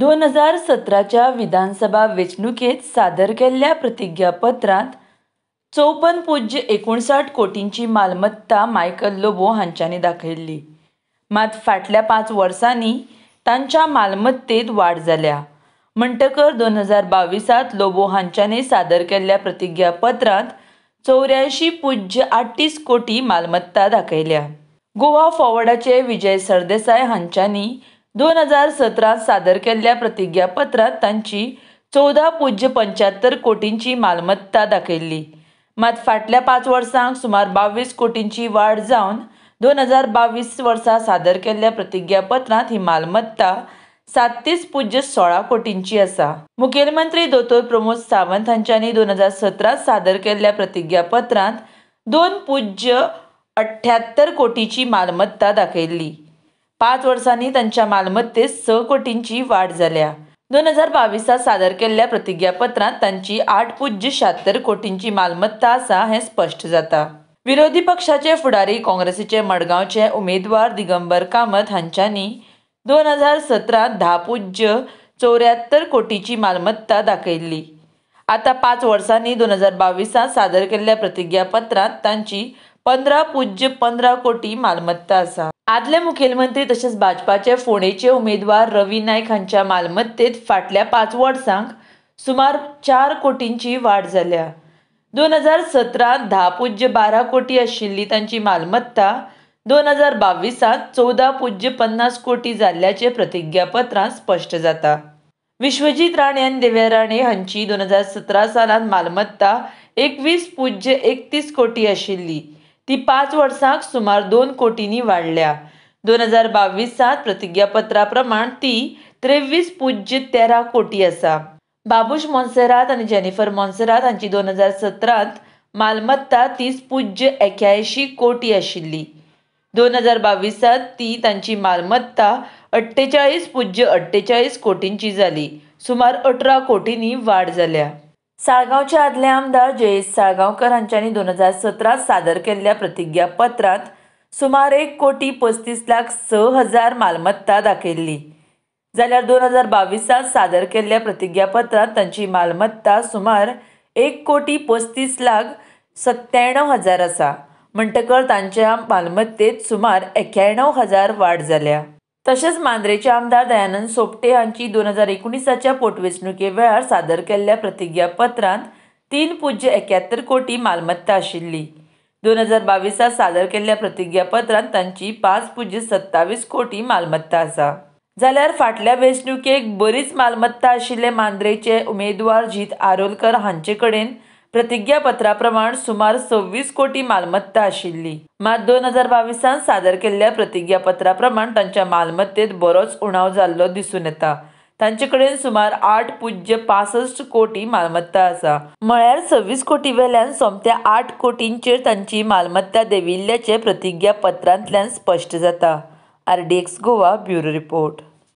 दोन हजार सतराच्या विधानसभा वेचणुकेत सादर केल्या प्रतिज्ञापत्रात चौपन्न पुज्य एकोणसाठ कोटींची मालमत्ता मायकल लोबो हांच्यानी दाखयल्ली मात फाटल्या पाच वर्सांनी तांच्या मालमत्तेत वाढ झाल्या म्हणटकर दोन हजार बावीसात लोबो हांच्याने सादर केल्ल्या प्रतिज्ञापत्रात चौऱ्याऐंशी पूज्य आठतीस कोटी मालमत्ता दाखयल्या गोवा फॉवर्डाचे विजय सरदेसाय हांच्यानी दोन हजार सतरात सादर केल्ल्या प्रतिज्ञापत्रात तांची चौदा पूज्य पंच्याहत्तर कोटींची मालमत्ता दाखवली मात फाटल्या पाच वर्सांक सुमार बावीस कोटींची वाड जावन दोन हजार बावीस वर्सा सादर केल्ल्या प्रतिज्ञापत्रांत ही मालमत्ता सात्तीस पूज्य सोळा कोटींची आसा मुखेलमंत्री दोतोर प्रमोद सावंत हांच्यानी दोन हजार सतरात सादर केल्ल्या प्रतिज्ञापत्रांत दोन पूज्य अठ्ठ्यात्तर कोटीची मालमत्ता दाखयिल्ली पाच वर्सांनी तांच्या मालमत्तेत स कोटींची वाढ झाल्या दोन हजार बावीसात सादर केलेल्या प्रतिज्ञापत्रात तांची आठ पूज्य शात्तर कोटींची मालमत्ता असा हे स्पष्ट जाता विरोधी पक्षाचे फुडारी काँग्रेसीचे मडगावचे उमेदवार दिगंबर कामत हांच्यांनी दोन हजार सतरात दहा पूज्य चौऱ्याहत्तर कोटीची मालमत्ता दाखयल्ली आता पाच वर्सांनी दोन हजार बावीसात सादर केलेल्या प्रतिज्ञापत्रात तांची पंधरा पूज्य पंधरा कोटी मालमत्ता असा आदले मुखेलमंत्री तसेच भाजपाचे फोंडेचे उमेदवार रवी नायक हांच्या मालमत्तेत फाटल्या पाच वर्सांक सुमार चार कोटींची वाड जाल्या दोन हजार सतरा धा पुज्य बारा कोटी आशिल्ली तांची मालमत्ता दोन हजार बावीसांत चवदा पुज्य पन्नास कोटी जाल्ल्याचे प्रतिज्ञापत्रांत स्पष्ट जाता विश्वजीत राणे आणि देव्या राणे हांची दोन हजार सतरा सालांत मालमत्ता एकवीस पुज्य एकतीस कोटी आशिल्ली ती पाच वर्सांक सुमार दोन कोटींनी वाढल्या दोन हजार बावीसांत प्रतिज्ञापत्रा प्रमाण ती त्रेवीस पूज्य तेरा कोटी आसा बाबूश मॉन्सेरात आणि जेनिफर मोन्सेरात हांची दोन हजार सतरात मालमत्ता तीस पुज्य एक्क्याऐंशी कोटी आशिल्ली दोन हजार बावीसांत ती तांची मालमत्ता अठ्ठेचाळीस पुज्य अठ्ठेचाळीस कोटींची झाली सुमार अठरा कोटींनी वाढ झाल्या साळगावचे आदले आमदार जयेश साळगावकर यांच्यानी दोन हजार सतरा सादर केलेल्या प्रतिज्ञापत्रात सुमार एक कोटी पस्तीस लाख स हजार मालमत्ता दाखयल्ली जाल्यार दोन हजार बावीसात सादर केल्ल्या प्रतिज्ञापत्रात तांची मालमत्ता सुमार एक कोटी पस्तीस लाख सत्त्याण्णव हजार असा म्हणटकर तांच्या मालमत्तेत सुमार एक्याण्णव हजार वाढ जाल्या तसेच मांद्रेचे आमदार दयानंद सोपटे यांची दोन हजार एकोणीसच्या पोटवेंचणुकेवेळार सादर केल्ल्या प्रतिज्ञापत्रांत तीन पुज्य एक्यात्तर कोटी मालमत्ता आशिल्ली दोन हजार बावीसात सादर केल्ल्या प्रतिज्ञापत्रांत तांची पाच पुज्य सत्तावीस कोटी मालमत्ता आसा जाल्यार फाटल्या वेंचणुकेक बरीच मालमत्ता आशिल्ले मांद्रेचे उमेदवार जीत आरोलकर हांचे कडेन प्रतिज्ञापत्राप्रमाण सुमार सव्वीस कोटी मालमत्ता आशिल्ली मात दोन हजार बावीसान सादर केल्ल्या प्रतिज्ञापत्राप्रमाण तांच्या मालमत्तेत बरोच उणाव जाल्लो दिसून येता तांचे कडेन सुमार आठ पुज्य पासष्ट कोटी मालमत्ता आसा म्हळ्यार सव्वीस कोटी वेल्यान सोमत्या आठ कोटींचेर तांची मालमत्ता देविल्ल्याचे प्रतिज्ञापत्रांतल्यान स्पश्ट जाता R D X Goa bureau report